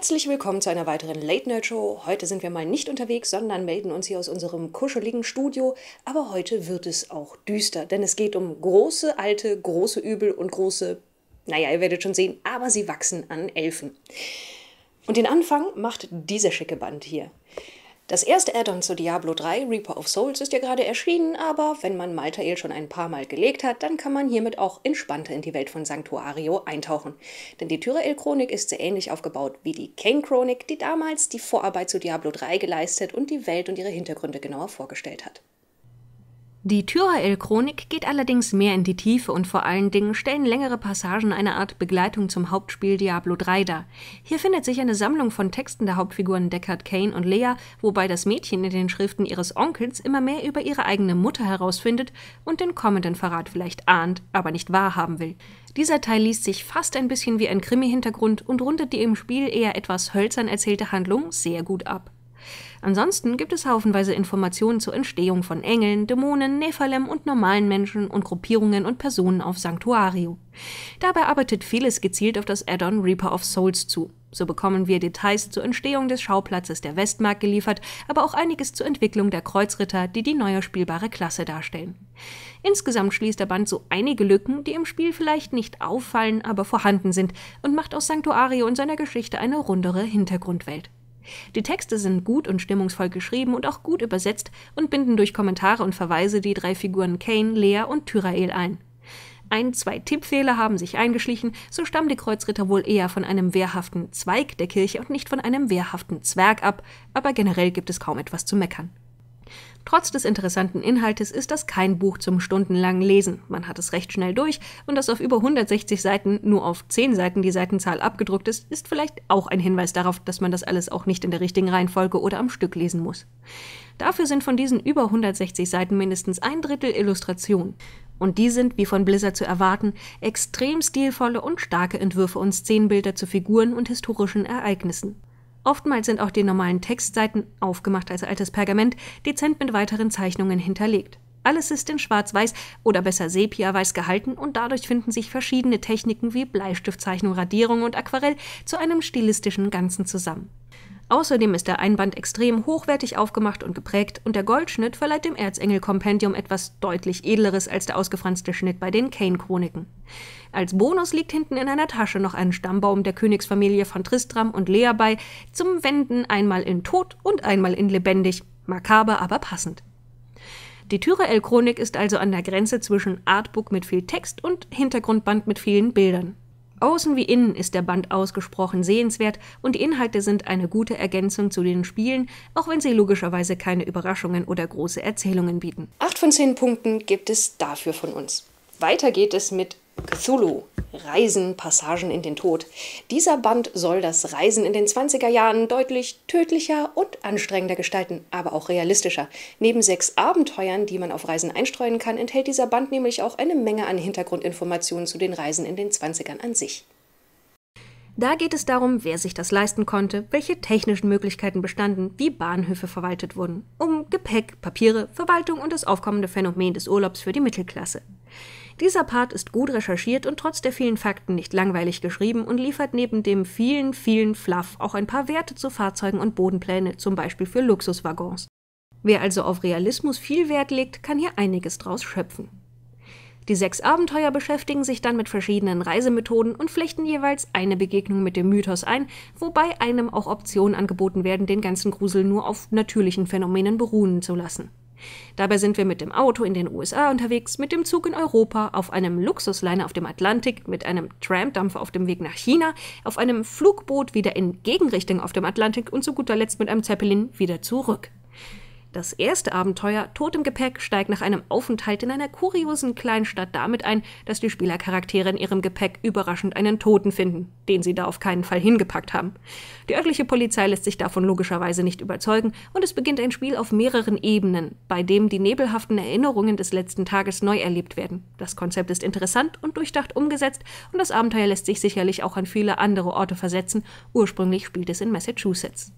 Herzlich willkommen zu einer weiteren Late Night Show. Heute sind wir mal nicht unterwegs, sondern melden uns hier aus unserem kuscheligen Studio. Aber heute wird es auch düster, denn es geht um große alte, große Übel und große, naja, ihr werdet schon sehen, aber sie wachsen an Elfen. Und den Anfang macht dieser schicke Band hier. Das erste Add-on zu Diablo 3, Reaper of Souls, ist ja gerade erschienen, aber wenn man Maltael schon ein paar Mal gelegt hat, dann kann man hiermit auch entspannter in die Welt von Sanctuario eintauchen. Denn die Tyrael-Chronik ist sehr ähnlich aufgebaut wie die Kane-Chronik, die damals die Vorarbeit zu Diablo 3 geleistet und die Welt und ihre Hintergründe genauer vorgestellt hat. Die Tyrael-Chronik geht allerdings mehr in die Tiefe und vor allen Dingen stellen längere Passagen eine Art Begleitung zum Hauptspiel Diablo 3 dar. Hier findet sich eine Sammlung von Texten der Hauptfiguren Deckard, Kane und Lea, wobei das Mädchen in den Schriften ihres Onkels immer mehr über ihre eigene Mutter herausfindet und den kommenden Verrat vielleicht ahnt, aber nicht wahrhaben will. Dieser Teil liest sich fast ein bisschen wie ein Krimi-Hintergrund und rundet die im Spiel eher etwas hölzern erzählte Handlung sehr gut ab. Ansonsten gibt es haufenweise Informationen zur Entstehung von Engeln, Dämonen, Nephalem und normalen Menschen und Gruppierungen und Personen auf Sanctuario. Dabei arbeitet vieles gezielt auf das Add-on Reaper of Souls zu. So bekommen wir Details zur Entstehung des Schauplatzes der Westmark geliefert, aber auch einiges zur Entwicklung der Kreuzritter, die die neue spielbare Klasse darstellen. Insgesamt schließt der Band so einige Lücken, die im Spiel vielleicht nicht auffallen, aber vorhanden sind und macht aus Sanctuario und seiner Geschichte eine rundere Hintergrundwelt. Die Texte sind gut und stimmungsvoll geschrieben und auch gut übersetzt und binden durch Kommentare und Verweise die drei Figuren Kane, Lea und Tyrael ein. Ein, zwei Tippfehler haben sich eingeschlichen, so stammen die Kreuzritter wohl eher von einem wehrhaften Zweig der Kirche und nicht von einem wehrhaften Zwerg ab, aber generell gibt es kaum etwas zu meckern. Trotz des interessanten Inhaltes ist das kein Buch zum stundenlangen Lesen. Man hat es recht schnell durch und dass auf über 160 Seiten nur auf 10 Seiten die Seitenzahl abgedruckt ist, ist vielleicht auch ein Hinweis darauf, dass man das alles auch nicht in der richtigen Reihenfolge oder am Stück lesen muss. Dafür sind von diesen über 160 Seiten mindestens ein Drittel Illustrationen. Und die sind, wie von Blizzard zu erwarten, extrem stilvolle und starke Entwürfe und Szenenbilder zu Figuren und historischen Ereignissen. Oftmals sind auch die normalen Textseiten, aufgemacht als altes Pergament, dezent mit weiteren Zeichnungen hinterlegt. Alles ist in Schwarz-Weiß oder besser Sepia-Weiß gehalten und dadurch finden sich verschiedene Techniken wie Bleistiftzeichnung, Radierung und Aquarell zu einem stilistischen Ganzen zusammen. Außerdem ist der Einband extrem hochwertig aufgemacht und geprägt und der Goldschnitt verleiht dem Erzengel-Kompendium etwas deutlich edleres als der ausgefranste Schnitt bei den Kane-Chroniken. Als Bonus liegt hinten in einer Tasche noch ein Stammbaum der Königsfamilie von Tristram und Lea bei, zum Wenden einmal in tot und einmal in lebendig. Makaber, aber passend. Die Tyrael-Chronik ist also an der Grenze zwischen Artbook mit viel Text und Hintergrundband mit vielen Bildern. Außen wie innen ist der Band ausgesprochen sehenswert und die Inhalte sind eine gute Ergänzung zu den Spielen, auch wenn sie logischerweise keine Überraschungen oder große Erzählungen bieten. Acht von zehn Punkten gibt es dafür von uns. Weiter geht es mit Cthulhu. Reisen, Passagen in den Tod. Dieser Band soll das Reisen in den 20er Jahren deutlich tödlicher und anstrengender gestalten, aber auch realistischer. Neben sechs Abenteuern, die man auf Reisen einstreuen kann, enthält dieser Band nämlich auch eine Menge an Hintergrundinformationen zu den Reisen in den 20ern an sich. Da geht es darum, wer sich das leisten konnte, welche technischen Möglichkeiten bestanden, wie Bahnhöfe verwaltet wurden, um Gepäck, Papiere, Verwaltung und das aufkommende Phänomen des Urlaubs für die Mittelklasse. Dieser Part ist gut recherchiert und trotz der vielen Fakten nicht langweilig geschrieben und liefert neben dem vielen, vielen Fluff auch ein paar Werte zu Fahrzeugen und Bodenpläne, zum Beispiel für Luxuswaggons. Wer also auf Realismus viel Wert legt, kann hier einiges draus schöpfen. Die sechs Abenteuer beschäftigen sich dann mit verschiedenen Reisemethoden und flechten jeweils eine Begegnung mit dem Mythos ein, wobei einem auch Optionen angeboten werden, den ganzen Grusel nur auf natürlichen Phänomenen beruhen zu lassen. Dabei sind wir mit dem Auto in den USA unterwegs, mit dem Zug in Europa, auf einem Luxusliner auf dem Atlantik, mit einem Tramdampfer auf dem Weg nach China, auf einem Flugboot wieder in Gegenrichtung auf dem Atlantik und zu guter Letzt mit einem Zeppelin wieder zurück. Das erste Abenteuer, Tod im Gepäck, steigt nach einem Aufenthalt in einer kuriosen Kleinstadt damit ein, dass die Spielercharaktere in ihrem Gepäck überraschend einen Toten finden, den sie da auf keinen Fall hingepackt haben. Die örtliche Polizei lässt sich davon logischerweise nicht überzeugen und es beginnt ein Spiel auf mehreren Ebenen, bei dem die nebelhaften Erinnerungen des letzten Tages neu erlebt werden. Das Konzept ist interessant und durchdacht umgesetzt und das Abenteuer lässt sich sicherlich auch an viele andere Orte versetzen. Ursprünglich spielt es in Massachusetts.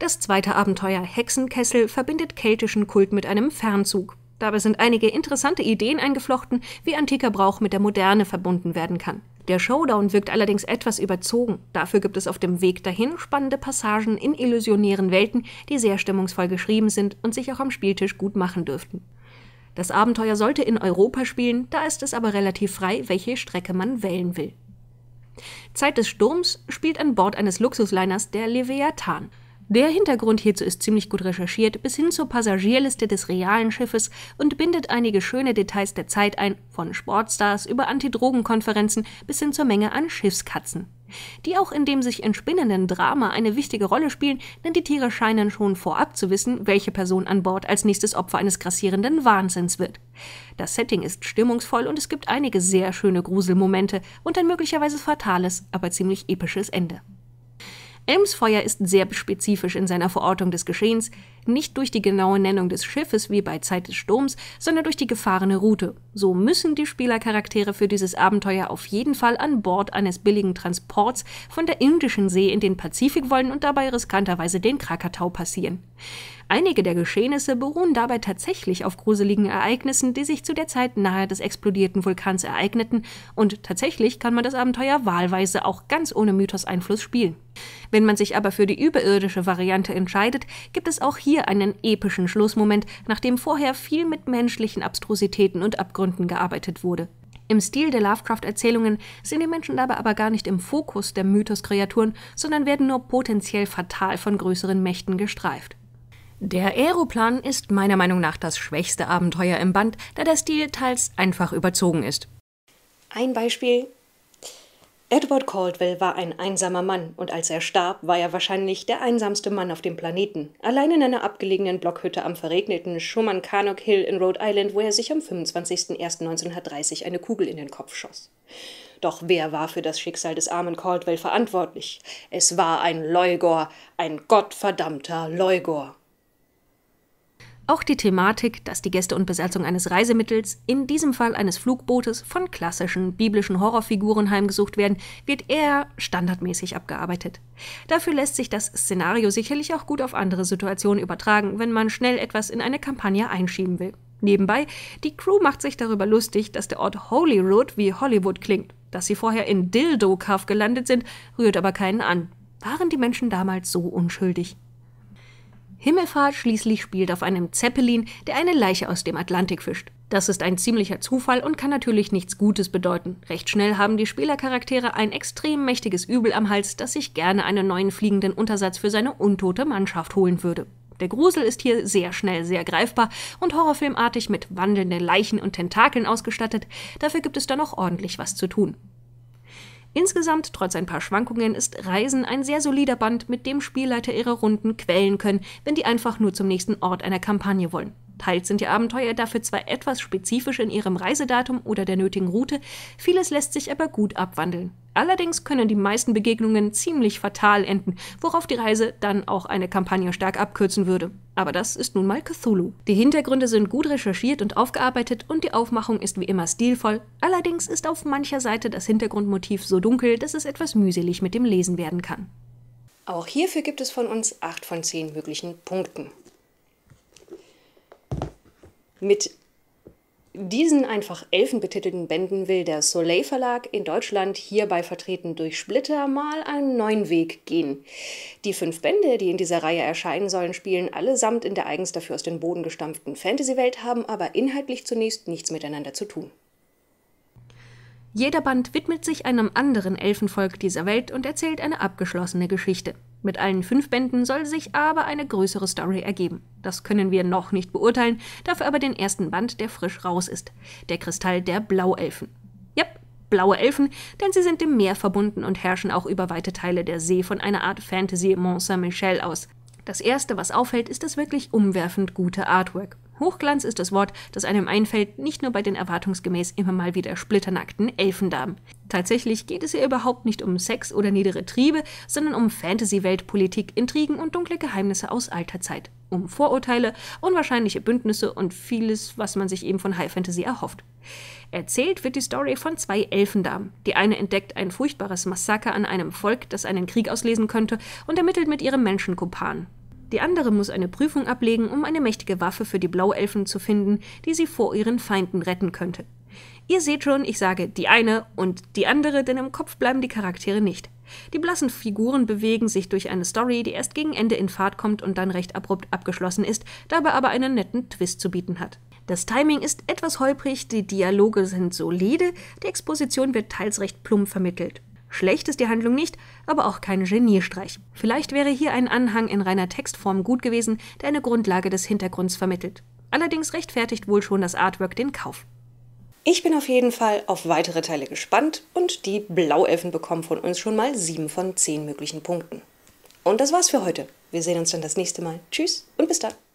Das zweite Abenteuer Hexenkessel verbindet keltischen Kult mit einem Fernzug. Dabei sind einige interessante Ideen eingeflochten, wie antiker Brauch mit der Moderne verbunden werden kann. Der Showdown wirkt allerdings etwas überzogen. Dafür gibt es auf dem Weg dahin spannende Passagen in illusionären Welten, die sehr stimmungsvoll geschrieben sind und sich auch am Spieltisch gut machen dürften. Das Abenteuer sollte in Europa spielen, da ist es aber relativ frei, welche Strecke man wählen will. Zeit des Sturms spielt an Bord eines Luxusliners der Leviathan. Der Hintergrund hierzu ist ziemlich gut recherchiert, bis hin zur Passagierliste des realen Schiffes und bindet einige schöne Details der Zeit ein, von Sportstars über Antidrogenkonferenzen bis hin zur Menge an Schiffskatzen. Die auch in dem sich entspinnenden Drama eine wichtige Rolle spielen, denn die Tiere scheinen schon vorab zu wissen, welche Person an Bord als nächstes Opfer eines grassierenden Wahnsinns wird. Das Setting ist stimmungsvoll und es gibt einige sehr schöne Gruselmomente und ein möglicherweise fatales, aber ziemlich episches Ende. Elmsfeuer ist sehr spezifisch in seiner Verortung des Geschehens, nicht durch die genaue Nennung des Schiffes wie bei Zeit des Sturms, sondern durch die gefahrene Route. So müssen die Spielercharaktere für dieses Abenteuer auf jeden Fall an Bord eines billigen Transports von der Indischen See in den Pazifik wollen und dabei riskanterweise den Krakatau passieren. Einige der Geschehnisse beruhen dabei tatsächlich auf gruseligen Ereignissen, die sich zu der Zeit nahe des explodierten Vulkans ereigneten, und tatsächlich kann man das Abenteuer wahlweise auch ganz ohne Mythos-Einfluss spielen. Wenn man sich aber für die überirdische Variante entscheidet, gibt es auch hier hier einen epischen Schlussmoment, nachdem vorher viel mit menschlichen Abstrusitäten und Abgründen gearbeitet wurde. Im Stil der Lovecraft-Erzählungen sind die Menschen dabei aber gar nicht im Fokus der Mythos-Kreaturen, sondern werden nur potenziell fatal von größeren Mächten gestreift. Der Aeroplan ist meiner Meinung nach das schwächste Abenteuer im Band, da der Stil teils einfach überzogen ist. Ein Beispiel Edward Caldwell war ein einsamer Mann und als er starb, war er wahrscheinlich der einsamste Mann auf dem Planeten. Allein in einer abgelegenen Blockhütte am verregneten Schumann-Carnock Hill in Rhode Island, wo er sich am 25.01.1930 eine Kugel in den Kopf schoss. Doch wer war für das Schicksal des armen Caldwell verantwortlich? Es war ein Leugor, ein gottverdammter Leugor. Auch die Thematik, dass die Gäste und Besatzung eines Reisemittels, in diesem Fall eines Flugbootes, von klassischen biblischen Horrorfiguren heimgesucht werden, wird eher standardmäßig abgearbeitet. Dafür lässt sich das Szenario sicherlich auch gut auf andere Situationen übertragen, wenn man schnell etwas in eine Kampagne einschieben will. Nebenbei, die Crew macht sich darüber lustig, dass der Ort Holyrood wie Hollywood klingt. Dass sie vorher in Dildo Cove gelandet sind, rührt aber keinen an. Waren die Menschen damals so unschuldig? Himmelfahrt schließlich spielt auf einem Zeppelin, der eine Leiche aus dem Atlantik fischt. Das ist ein ziemlicher Zufall und kann natürlich nichts Gutes bedeuten. Recht schnell haben die Spielercharaktere ein extrem mächtiges Übel am Hals, das sich gerne einen neuen fliegenden Untersatz für seine untote Mannschaft holen würde. Der Grusel ist hier sehr schnell sehr greifbar und horrorfilmartig mit wandelnden Leichen und Tentakeln ausgestattet. Dafür gibt es dann auch ordentlich was zu tun. Insgesamt, trotz ein paar Schwankungen, ist Reisen ein sehr solider Band, mit dem Spielleiter ihre Runden quälen können, wenn die einfach nur zum nächsten Ort einer Kampagne wollen. Teils sind die Abenteuer dafür zwar etwas spezifisch in ihrem Reisedatum oder der nötigen Route, vieles lässt sich aber gut abwandeln. Allerdings können die meisten Begegnungen ziemlich fatal enden, worauf die Reise dann auch eine Kampagne stark abkürzen würde. Aber das ist nun mal Cthulhu. Die Hintergründe sind gut recherchiert und aufgearbeitet und die Aufmachung ist wie immer stilvoll. Allerdings ist auf mancher Seite das Hintergrundmotiv so dunkel, dass es etwas mühselig mit dem Lesen werden kann. Auch hierfür gibt es von uns 8 von 10 möglichen Punkten. Mit diesen einfach elfenbetitelten Bänden will der Soleil Verlag in Deutschland hierbei vertreten durch Splitter mal einen neuen Weg gehen. Die fünf Bände, die in dieser Reihe erscheinen sollen, spielen allesamt in der eigens dafür aus dem Boden gestampften Fantasy-Welt, haben aber inhaltlich zunächst nichts miteinander zu tun. Jeder Band widmet sich einem anderen Elfenvolk dieser Welt und erzählt eine abgeschlossene Geschichte. Mit allen fünf Bänden soll sich aber eine größere Story ergeben. Das können wir noch nicht beurteilen, dafür aber den ersten Band, der frisch raus ist. Der Kristall der Blauelfen. Yep, blaue Elfen, denn sie sind dem Meer verbunden und herrschen auch über weite Teile der See von einer Art Fantasy Mont Saint-Michel aus. Das erste, was auffällt, ist das wirklich umwerfend gute Artwork. Hochglanz ist das Wort, das einem einfällt, nicht nur bei den erwartungsgemäß immer mal wieder splitternackten Elfendamen. Tatsächlich geht es hier überhaupt nicht um Sex oder niedere Triebe, sondern um Fantasy-Weltpolitik, Intrigen und dunkle Geheimnisse aus alter Zeit, um Vorurteile, unwahrscheinliche Bündnisse und vieles, was man sich eben von High Fantasy erhofft. Erzählt wird die Story von zwei Elfendamen. Die eine entdeckt ein furchtbares Massaker an einem Volk, das einen Krieg auslesen könnte, und ermittelt mit ihrem Menschenkumpan. Die andere muss eine Prüfung ablegen, um eine mächtige Waffe für die Blauelfen zu finden, die sie vor ihren Feinden retten könnte. Ihr seht schon, ich sage die eine und die andere, denn im Kopf bleiben die Charaktere nicht. Die blassen Figuren bewegen sich durch eine Story, die erst gegen Ende in Fahrt kommt und dann recht abrupt abgeschlossen ist, dabei aber einen netten Twist zu bieten hat. Das Timing ist etwas holprig, die Dialoge sind solide, die Exposition wird teils recht plump vermittelt. Schlecht ist die Handlung nicht, aber auch kein Geniestreich. Vielleicht wäre hier ein Anhang in reiner Textform gut gewesen, der eine Grundlage des Hintergrunds vermittelt. Allerdings rechtfertigt wohl schon das Artwork den Kauf. Ich bin auf jeden Fall auf weitere Teile gespannt und die Blauelfen bekommen von uns schon mal 7 von 10 möglichen Punkten. Und das war's für heute. Wir sehen uns dann das nächste Mal. Tschüss und bis dann.